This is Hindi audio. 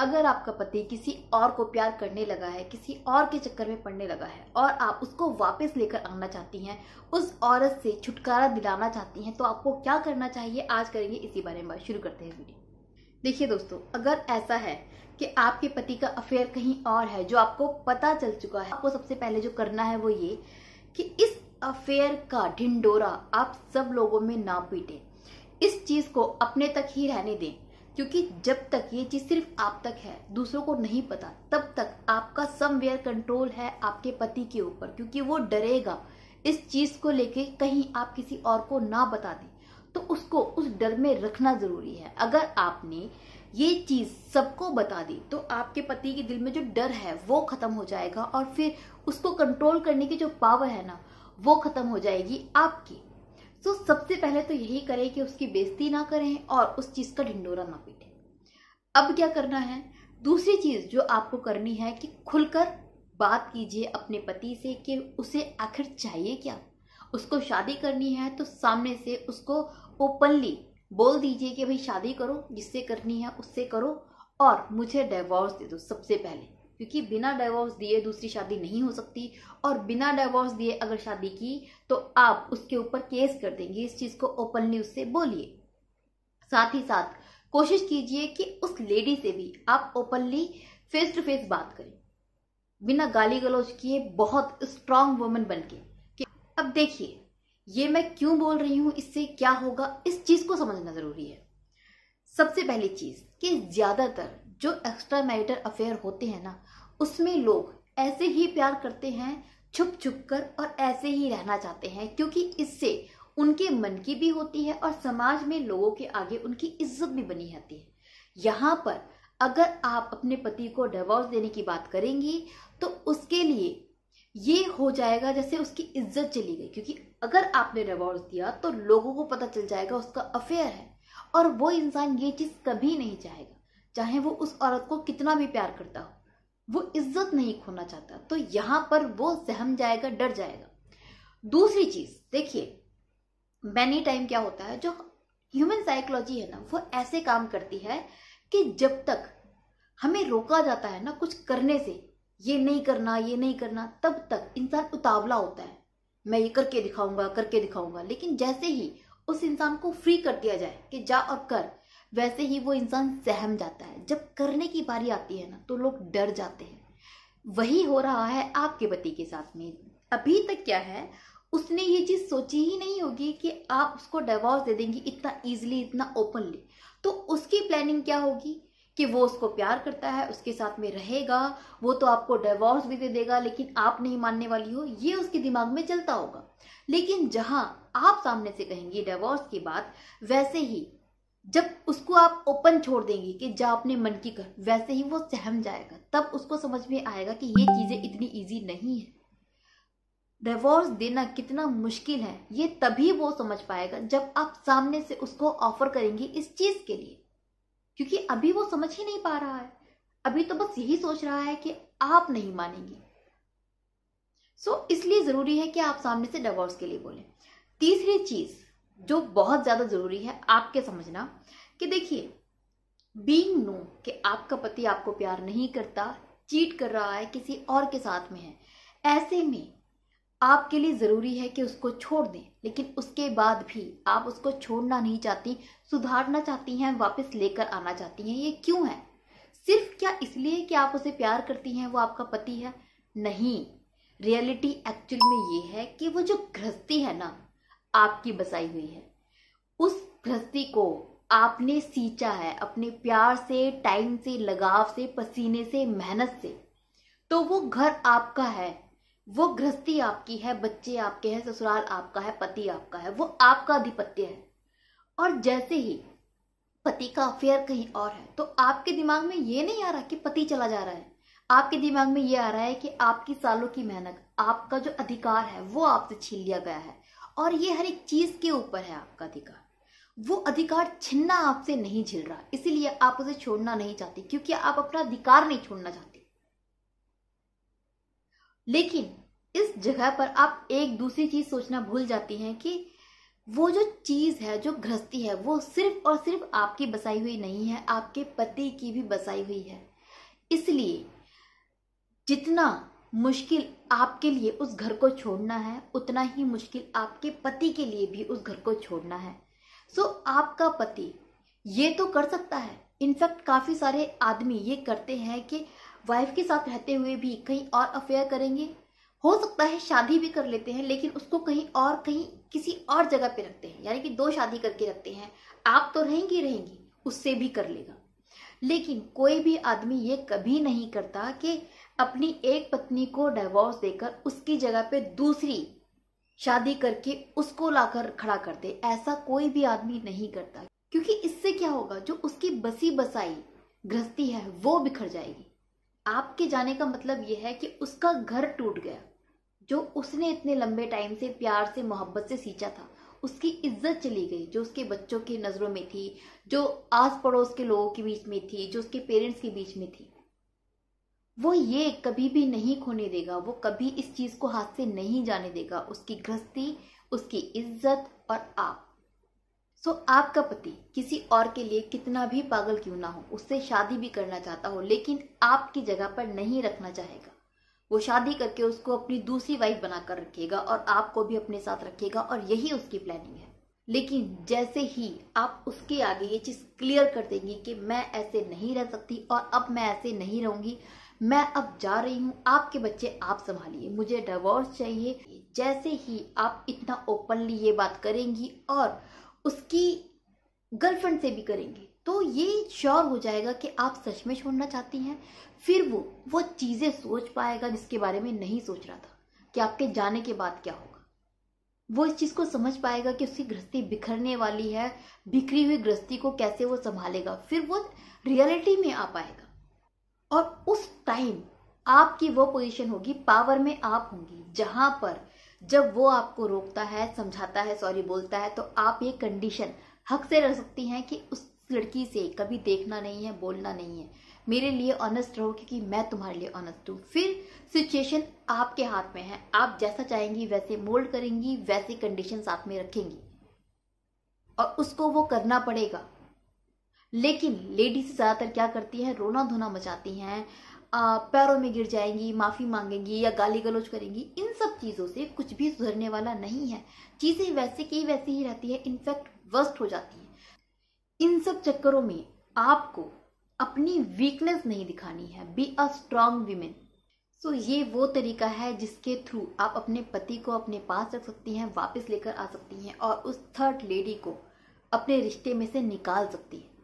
अगर आपका पति किसी और को प्यार करने लगा है किसी और के चक्कर में पड़ने लगा है और आप उसको वापस लेकर आना चाहती हैं उस औरत से छुटकारा दिलाना चाहती हैं तो आपको क्या करना चाहिए आज करेंगे इसी बारे में बात शुरू करते हैं वीडियो देखिए दोस्तों अगर ऐसा है कि आपके पति का अफेयर कहीं और है जो आपको पता चल चुका है आपको सबसे पहले जो करना है वो ये कि इस अफेयर का ढिंडोरा आप सब लोगों में ना पीटें इस चीज को अपने तक ही रहने दें क्योंकि जब तक ये चीज सिर्फ आप तक है दूसरों को नहीं पता तब तक आपका समवेयर कंट्रोल है आपके पति के ऊपर क्योंकि वो डरेगा इस चीज को लेके कहीं आप किसी और को ना बता दें तो उसको उस डर में रखना जरूरी है अगर आपने ये चीज सबको बता दी तो आपके पति के दिल में जो डर है वो खत्म हो जाएगा और फिर उसको कंट्रोल करने की जो पावर है ना वो खत्म हो जाएगी आपकी तो सबसे पहले तो यही करें कि उसकी बेइज्जती ना करें और उस चीज का ढिंडोरा ना पी अब क्या करना है दूसरी चीज़ जो आपको करनी है कि खुलकर बात कीजिए अपने पति से कि उसे आखिर चाहिए क्या उसको शादी करनी है तो सामने से उसको ओपनली बोल दीजिए कि भाई शादी करो जिससे करनी है उससे करो और मुझे डाइवोर्स दे दो सबसे पहले क्योंकि बिना डाइवोर्स दिए दूसरी शादी नहीं हो सकती और बिना डाइवोर्स दिए अगर शादी की तो आप उसके ऊपर केस कर देंगे इस चीज़ को ओपनली उससे बोलिए साथ ही साथ कोशिश कीजिए कि उस लेडी से भी आप ओपनली फेस टू फेस बात करें बिना गाली गलौज किए बहुत स्ट्रांग वुमन बन के अब देखिए ये मैं क्यों बोल रही हूँ इससे क्या होगा इस चीज को समझना जरूरी है सबसे पहली चीज कि ज्यादातर जो एक्स्ट्रा मैरिटल अफेयर होते हैं ना उसमें लोग ऐसे ही प्यार करते हैं छुप छुप कर और ऐसे ही रहना चाहते हैं क्योंकि इससे उनके मन की भी होती है और समाज में लोगों के आगे उनकी इज्जत भी बनी रहती है यहाँ पर अगर आप अपने पति को डिवोर्स देने की बात करेंगी तो उसके लिए ये हो जाएगा जैसे उसकी इज्जत चली गई क्योंकि अगर आपने डिवोर्स दिया तो लोगों को पता चल जाएगा उसका अफेयर है और वो इंसान ये चीज़ कभी नहीं चाहेगा चाहे वो उस औरत को कितना भी प्यार करता हो वो इज्जत नहीं खोना चाहता तो यहाँ पर वो सहम जाएगा डर जाएगा दूसरी चीज देखिए मैनी टाइम क्या होता है जो ह्यूमन साइकोलॉजी है ना वो ऐसे काम करती है कि जब तक हमें रोका जाता है ना कुछ करने से ये नहीं करना ये नहीं करना तब तक इंसान उतावला होता है मैं ये करके दिखाऊंगा करके दिखाऊंगा लेकिन जैसे ही उस इंसान को फ्री कर दिया जाए कि जा और कर वैसे ही वो इंसान सहम जाता है जब करने की बारी आती है ना तो लोग डर जाते हैं वही हो रहा है आपके पति के साथ में अभी तक क्या है उसने ये चीज़ सोची ही नहीं होगी कि आप उसको डिवोर्स दे देंगी इतना ईजिली इतना ओपनली तो उसकी प्लानिंग क्या होगी कि वो उसको प्यार करता है उसके साथ में रहेगा वो तो आपको डिवोर्स भी दे देगा लेकिन आप नहीं मानने वाली हो ये उसके दिमाग में चलता होगा लेकिन जहां आप सामने से कहेंगी डिवोर्स की बात वैसे ही जब उसको आप ओपन छोड़ देंगी कि जा अपने मन की कर वैसे ही वो सहम जाएगा तब उसको समझ में आएगा कि ये चीजें इतनी ईजी नहीं है डिवोर्स देना कितना मुश्किल है ये तभी वो समझ पाएगा जब आप सामने से उसको ऑफर करेंगे इस चीज के लिए क्योंकि अभी वो समझ ही नहीं पा रहा है अभी तो बस यही सोच रहा है कि आप नहीं मानेंगे सो so, इसलिए जरूरी है कि आप सामने से डिवोर्स के लिए बोलें तीसरी चीज जो बहुत ज्यादा जरूरी है आपके समझना कि देखिए बींग नो कि आपका पति आपको प्यार नहीं करता चीट कर रहा है किसी और के साथ में है ऐसे में आपके लिए ज़रूरी है कि उसको छोड़ दें लेकिन उसके बाद भी आप उसको छोड़ना नहीं चाहती सुधारना चाहती हैं वापस लेकर आना चाहती हैं ये क्यों है सिर्फ क्या इसलिए कि आप उसे प्यार करती हैं वो आपका पति है नहीं रियलिटी एक्चुअल में ये है कि वो जो गृहस्थी है ना आपकी बसाई हुई है उस गृहस्थी को आपने सींचा है अपने प्यार से टाइम से लगाव से पसीने से मेहनत से तो वो घर आपका है वो गृहस्थी आपकी है बच्चे आपके हैं ससुराल आपका है पति आपका है वो आपका आधिपत्य है और जैसे ही पति का अफेयर कहीं और है तो आपके दिमाग में ये नहीं आ रहा कि पति चला जा रहा है आपके दिमाग में ये आ रहा है कि आपकी सालों की मेहनत आपका जो अधिकार है वो आपसे छीन लिया गया है और ये हर एक चीज के ऊपर है आपका अधिकार वो अधिकार छीनना आपसे नहीं छिल रहा इसीलिए आप उसे छोड़ना नहीं चाहते क्योंकि आप अपना अधिकार नहीं छोड़ना चाहते लेकिन इस जगह पर आप एक दूसरी चीज सोचना भूल जाती हैं कि वो जो चीज है जो गृहस्थी है वो सिर्फ और सिर्फ आपकी बसाई हुई नहीं है आपके पति की भी बसाई हुई है इसलिए जितना मुश्किल आपके लिए उस घर को छोड़ना है उतना ही मुश्किल आपके पति के लिए भी उस घर को छोड़ना है सो आपका पति ये तो कर सकता है इनफैक्ट काफी सारे आदमी ये करते हैं कि वाइफ के साथ रहते हुए भी कहीं और अफेयर करेंगे हो सकता है शादी भी कर लेते हैं लेकिन उसको कहीं और कहीं किसी और जगह पे रखते हैं यानी कि दो शादी करके रखते हैं आप तो रहेंगी रहेंगी उससे भी कर लेगा लेकिन कोई भी आदमी ये कभी नहीं करता कि अपनी एक पत्नी को डाइवोर्स देकर उसकी जगह पे दूसरी शादी करके उसको लाकर खड़ा कर दे ऐसा कोई भी आदमी नहीं करता क्योंकि इससे क्या होगा जो उसकी बसी बसाई गृहस्थी है वो बिखर जाएगी आपके जाने का मतलब यह है कि उसका घर टूट गया जो उसने इतने लंबे टाइम से प्यार से मोहब्बत से सींचा था उसकी इज्जत चली गई जो उसके बच्चों की नज़रों में थी जो आस पड़ोस के लोगों के बीच में थी जो उसके पेरेंट्स के बीच में थी वो ये कभी भी नहीं खोने देगा वो कभी इस चीज़ को हाथ से नहीं जाने देगा उसकी गृहस्थी उसकी इज्जत और आप सो so, आपका पति किसी और के लिए कितना भी पागल क्यों ना हो उससे शादी भी करना चाहता हो लेकिन आपकी जगह पर नहीं रखना चाहेगा वो शादी करके उसको अपनी दूसरी वाइफ बनाकर रखेगा और आपको भी अपने साथ रखेगा और यही उसकी प्लानिंग है लेकिन जैसे ही आप उसके आगे ये चीज क्लियर कर देंगी कि मैं ऐसे नहीं रह सकती और अब मैं ऐसे नहीं रहूंगी मैं अब जा रही हूँ आपके बच्चे आप संभालिए मुझे डिवोर्स चाहिए जैसे ही आप इतना ओपनली ये बात करेंगी और उसकी गर्लफ्रेंड से भी करेंगे तो ये श्योर हो जाएगा कि आप सच में छोड़ना चाहती हैं फिर वो वो चीज़ें सोच पाएगा जिसके बारे में नहीं सोच रहा था कि आपके जाने के बाद क्या होगा वो इस चीज़ को समझ पाएगा कि उसकी गृहस्थी बिखरने वाली है बिखरी हुई गृहस्थी को कैसे वो संभालेगा फिर वो रियलिटी में आ पाएगा और उस टाइम आपकी वो पोजीशन होगी पावर में आप होंगी जहां पर जब वो आपको रोकता है समझाता है सॉरी बोलता है तो आप ये कंडीशन हक से रख सकती हैं कि उस लड़की से कभी देखना नहीं है बोलना नहीं है मेरे लिए ऑनेस्ट रहो क्योंकि मैं तुम्हारे लिए ऑनेस्ट हूँ फिर सिचुएशन आपके हाथ में है आप जैसा चाहेंगी वैसे मोल्ड करेंगी वैसे कंडीशन आप में रखेंगी और उसको वो करना पड़ेगा लेकिन लेडीज ज़्यादातर क्या करती है रोना धोना मचाती हैं पैरों में गिर जाएंगी माफ़ी मांगेंगी या गाली गलौज करेंगी इन सब चीज़ों से कुछ भी सुधरने वाला नहीं है चीज़ें वैसे की वैसी ही रहती है इनफैक्ट वर्स्ट हो जाती है इन सब चक्करों में आपको अपनी वीकनेस नहीं दिखानी है be a strong women so ये वो तरीका है जिसके थ्रू आप अपने पति को अपने पास रख सकती हैं वापस लेकर आ सकती हैं और उस थर्ड लेडी को अपने रिश्ते में से निकाल सकती हैं